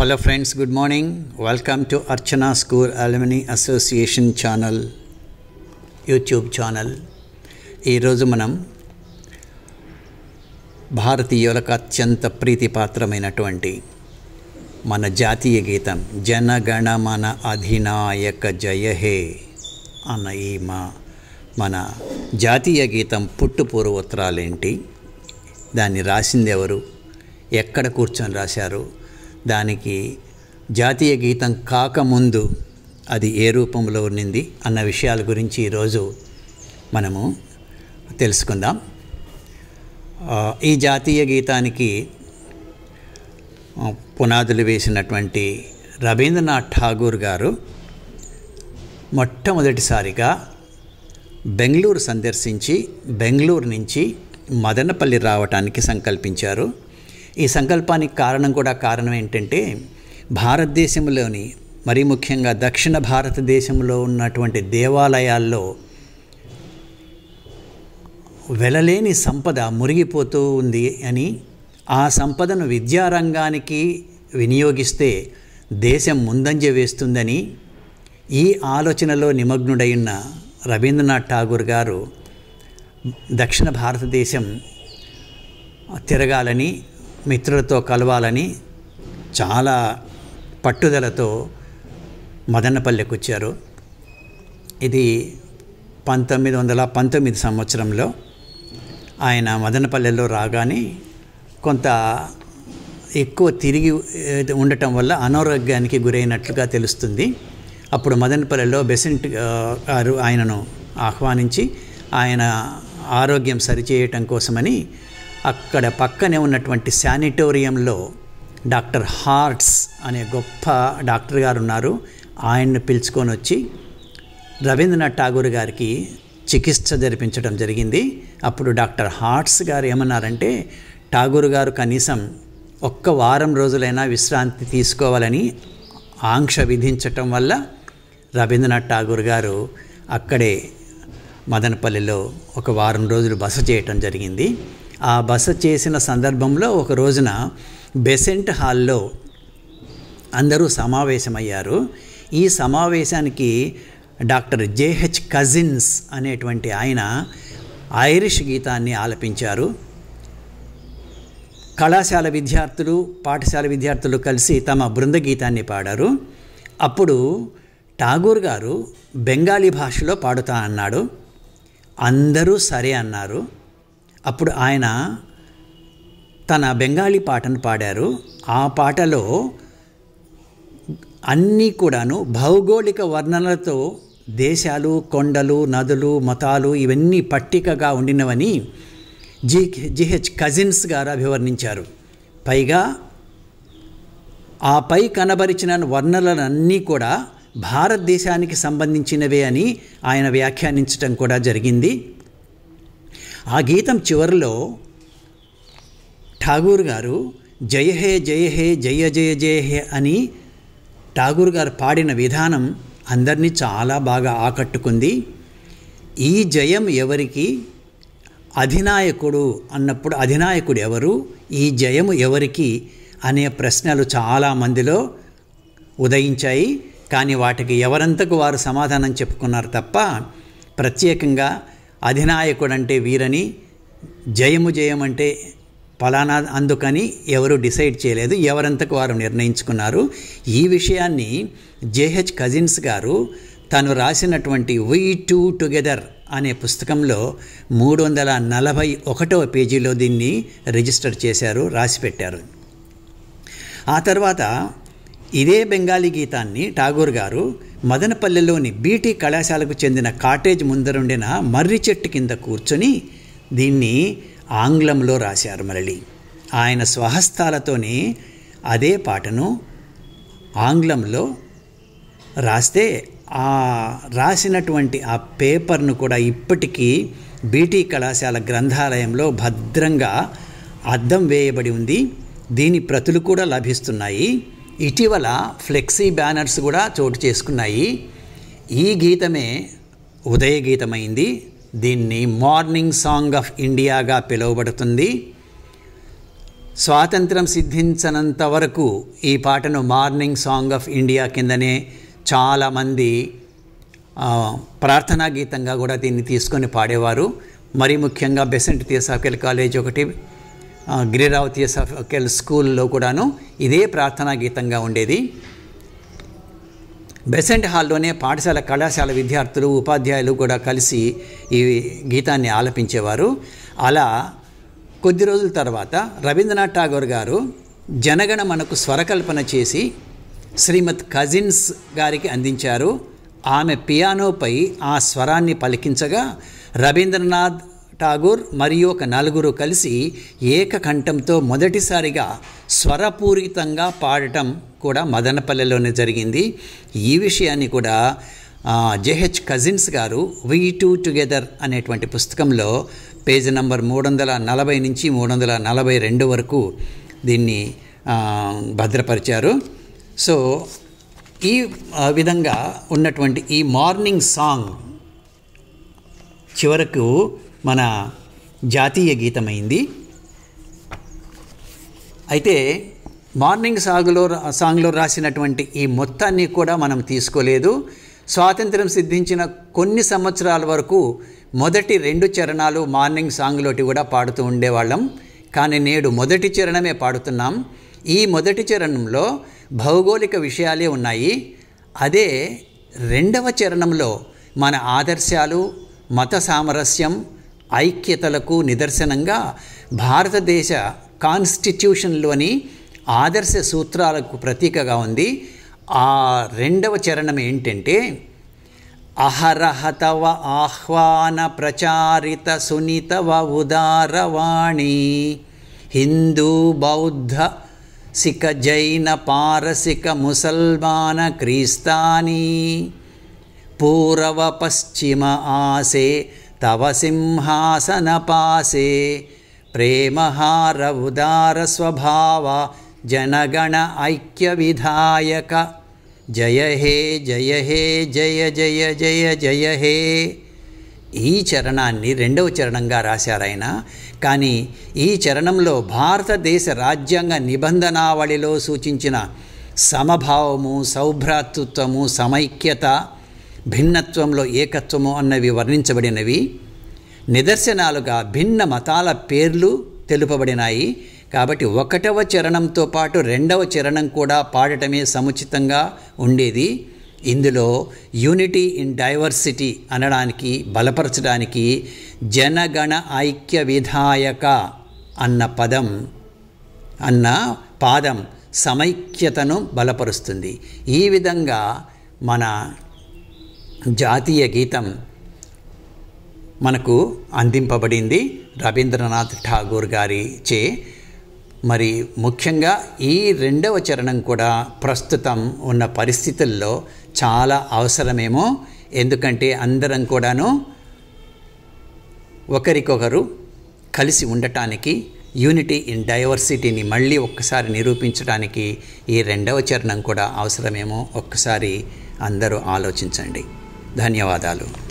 hello friends good morning welcome to Archana school alumni association channel YouTube channel ఈరోజు మనం భారతీయులకు అత్యంత ప్రీతిపాత్రమైనటువంటి మన జాతీయ గీతం జనగణ మన అధినాయక జయ హే అన్న ఈ మా మన జాతీయ గీతం పుట్టు పూర్వోత్తరాలేంటి దాన్ని రాసిందెవరు ఎక్కడ కూర్చొని రాశారు దానికి జాతీయ గీతం కాకముందు అది ఏ రూపంలో ఉన్నింది అన్న విషయాల గురించి ఈరోజు మనము తెలుసుకుందాం ఈ జాతీయ గీతానికి పునాదులు వేసినటువంటి రవీంద్రనాథ్ ఠాగూర్ గారు మొట్టమొదటిసారిగా బెంగళూరు సందర్శించి బెంగళూరు నుంచి మదనపల్లి రావటానికి సంకల్పించారు ఈ సంకల్పానికి కారణం కూడా కారణం ఏంటంటే భారతదేశంలోని మరీ ముఖ్యంగా దక్షిణ భారతదేశంలో ఉన్నటువంటి దేవాలయాల్లో వెలలేని సంపద మురిగిపోతూ ఉంది అని ఆ సంపదను విద్యారంగానికి వినియోగిస్తే దేశం ముందంజ వేస్తుందని ఈ ఆలోచనలో నిమగ్నుడైన రవీంద్రనాథ్ ఠాగూర్ గారు దక్షిణ భారతదేశం తిరగాలని మిత్రులతో కలవాలని చాలా పట్టుదలతో మదనపల్లెకు వచ్చారు ఇది పంతొమ్మిది వందల పంతొమ్మిది సంవత్సరంలో ఆయన మదనపల్లెలో రాగానే కొంత ఎక్కువ తిరిగి ఉండటం వల్ల అనారోగ్యానికి గురైనట్లుగా తెలుస్తుంది అప్పుడు మదనపల్లెలో బెసెంట్ గారు ఆయనను ఆహ్వానించి ఆయన ఆరోగ్యం సరిచేయటం కోసమని అక్కడ పక్కనే ఉన్నటువంటి శానిటోరియంలో డాక్టర్ హార్ట్స్ అనే గొప్ప డాక్టర్ గారు ఉన్నారు ఆయన్ని పిలుచుకొని వచ్చి రవీంద్రనాథ్ ఠాగూర్ గారికి చికిత్స జరిపించడం జరిగింది అప్పుడు డాక్టర్ హార్ట్స్ గారు ఏమన్నారంటే ఠాగూర్ గారు కనీసం ఒక్క వారం రోజులైనా విశ్రాంతి తీసుకోవాలని ఆంక్ష విధించటం వల్ల రవీంద్రనాథ్ ఠాగూర్ గారు అక్కడే మదనపల్లిలో ఒక వారం రోజులు బస చేయటం జరిగింది ఆ బస చేసిన సందర్భంలో ఒక రోజున బెసెంట్ హాల్లో అందరూ సమావేశమయ్యారు ఈ సమావేశానికి డాక్టర్ జేహెచ్ కజిన్స్ అనేటువంటి ఆయన ఐరిష్ గీతాన్ని ఆలపించారు కళాశాల విద్యార్థులు పాఠశాల విద్యార్థులు కలిసి తమ బృంద గీతాన్ని పాడారు అప్పుడు ఠాగూర్ గారు బెంగాలీ భాషలో పాడుతా అన్నాడు అందరూ సరే అన్నారు అప్పుడు ఆయన తన బెంగాలీ పాటను పాడారు ఆ పాటలో అన్నీ కూడాను భౌగోళిక వర్ణనలతో దేశాలు కొండలు నదులు మతాలు ఇవన్నీ పట్టికగా ఉండినవని జి జిహెచ్ కజిన్స్ గారు అభివర్ణించారు పైగా ఆ పై కనబరిచిన వర్ణనలన్నీ కూడా భారతదేశానికి సంబంధించినవే అని ఆయన వ్యాఖ్యానించడం కూడా జరిగింది ఆ గీతం చివరిలో ఠాగూర్ గారు జయ హే జయ హే జయ జయ జయ హే అని ఠాగూర్ గారు పాడిన విధానం అందరినీ చాలా బాగా ఆకట్టుకుంది ఈ జయం ఎవరికి అధినాయకుడు అన్నప్పుడు అధినాయకుడు ఎవరు ఈ జయము ఎవరికి అనే ప్రశ్నలు చాలామందిలో ఉదయించాయి కానీ వాటికి ఎవరంతకు వారు సమాధానం చెప్పుకున్నారు తప్ప ప్రత్యేకంగా అధినాయకుడంటే వీరని జయము జయమంటే ఫలానా అందుకని ఎవరు డిసైడ్ చేయలేదు ఎవరంతకు వారు నిర్ణయించుకున్నారు ఈ విషయాన్ని జేహెచ్ కజిన్స్ గారు తను రాసినటువంటి వీ టూ టుగెదర్ అనే పుస్తకంలో మూడు వందల నలభై ఒకటవ పేజీలో దీన్ని రిజిస్టర్ చేశారు రాసిపెట్టారు ఆ తర్వాత ఇదే బెంగాలీ గీతాన్ని ఠాగూర్ గారు మదనపల్లెలోని బీటీ కళాశాలకు చెందిన కాటేజ్ ముందరుండిన మర్రి చెట్టు కింద కూర్చొని దీన్ని ఆంగ్లంలో రాశారు మరళి ఆయన స్వహస్తాలతోనే అదే పాటను ఆంగ్లంలో రాస్తే ఆ రాసినటువంటి ఆ పేపర్ను కూడా ఇప్పటికీ బీటీ కళాశాల గ్రంథాలయంలో భద్రంగా అద్దం వేయబడి ఉంది దీని ప్రతులు కూడా లభిస్తున్నాయి ఇటీవల ఫ్లెక్సీ బ్యానర్స్ కూడా చోటు చేసుకున్నాయి ఈ గీతమే ఉదయ గీతమైంది దీన్ని మార్నింగ్ సాంగ్ ఆఫ్ ఇండియాగా పిలువబడుతుంది స్వాతంత్రం సిద్ధించనంత వరకు ఈ పాటను మార్నింగ్ సాంగ్ ఆఫ్ ఇండియా కిందనే చాలామంది ప్రార్థనా గీతంగా కూడా దీన్ని తీసుకొని పాడేవారు మరీ ముఖ్యంగా బెసెంట్ తీసాకెల్ కాలేజ్ ఒకటి గిరిరావతీయ సఫల్ స్కూల్లో కూడాను ఇదే ప్రార్థనా గీతంగా ఉండేది బెసెంట్ హాల్లోనే పాఠశాల కళాశాల విద్యార్థులు ఉపాధ్యాయులు కూడా కలిసి ఈ గీతాన్ని ఆలపించేవారు అలా కొద్ది రోజుల తర్వాత రవీంద్రనాథ్ ఠాగూర్ గారు జనగణ మనకు స్వరకల్పన చేసి శ్రీమద్ కజిన్స్ గారికి అందించారు ఆమె పియానోపై ఆ స్వరాన్ని పలికించగా రవీంద్రనాథ్ ఠాగూర్ మరియు ఒక నలుగురు కలిసి ఏకకంఠంతో మొదటిసారిగా స్వరపూరితంగా పాడటం కూడా మదనపల్లెలోనే జరిగింది ఈ విషయాన్ని కూడా జెహెచ్ కజిన్స్ గారు వీ టూ టుగెదర్ అనేటువంటి పుస్తకంలో పేజ్ నంబర్ మూడు వందల నలభై నుంచి మూడు వందల నలభై రెండు వరకు దీన్ని భద్రపరిచారు సో ఈ విధంగా ఉన్నటువంటి ఈ మార్నింగ్ సాంగ్ చివరకు మన జాతీయ గీతమైంది అయితే మార్నింగ్ సాగులో సాంగ్లో రాసినటువంటి ఈ మొత్తాన్ని కూడా మనం తీసుకోలేదు స్వాతంత్రం సిద్ధించిన కొన్ని సంవత్సరాల వరకు మొదటి రెండు చరణాలు మార్నింగ్ సాంగ్లోటి కూడా పాడుతూ ఉండేవాళ్ళం కానీ నేడు మొదటి చరణమే పాడుతున్నాం ఈ మొదటి చరణంలో భౌగోళిక విషయాలే ఉన్నాయి అదే రెండవ చరణంలో మన ఆదర్శాలు మత సామరస్యం ఐక్యతలకు నిదర్శనంగా భారతదేశ కాన్స్టిట్యూషన్లోని ఆదర్శ సూత్రాలకు ప్రతీకగా ఉంది ఆ రెండవ చరణం ఏంటంటే అహరహతవ ఆహ్వాన ప్రచారిత సునితవ ఉదారవాణి హిందూ బౌద్ధ సిక జైన పారసిక ముసల్మాన క్రీస్తానీ పూర్వ పశ్చిమ ఆసే తవ సింహాసనపాసే ప్రేమహార ఉదారస్వభావ జనగణ ఐక్య విధాయక జయ హే జయ హే జయ జయ జయ జయ హే ఈ చరణాన్ని రెండవ చరణంగా రాశారాయన కానీ ఈ చరణంలో భారతదేశ రాజ్యాంగ నిబంధనావళిలో సూచించిన సమభావము సౌభ్రాతృత్వము సమైక్యత భిన్నత్వంలో ఏకత్వము అన్నవి వర్ణించబడినవి నిదర్శనాలుగా భిన్న మతాల పేర్లు తెలుపబడినాయి కాబట్టి ఒకటవ చరణంతో పాటు రెండవ చరణం కూడా పాడటమే సముచితంగా ఉండేది ఇందులో యూనిటీ ఇన్ డైవర్సిటీ అనడానికి బలపరచడానికి జనగణ ఐక్య విధాయక అన్న పదం అన్న పాదం సమైక్యతను బలపరుస్తుంది ఈ విధంగా మన జాతీయ గీతం మనకు అందింపబడింది రవీంద్రనాథ్ ఠాగూర్ గారి చే మరి ముఖ్యంగా ఈ రెండవ చరణం కూడా ప్రస్తుతం ఉన్న పరిస్థితుల్లో చాలా అవసరమేమో ఎందుకంటే అందరం కూడాను ఒకరికొకరు కలిసి ఉండటానికి యూనిటీ ఇన్ డైవర్సిటీని మళ్ళీ ఒక్కసారి నిరూపించడానికి ఈ రెండవ చరణం కూడా అవసరమేమో ఒక్కసారి అందరూ ఆలోచించండి धन्यवाद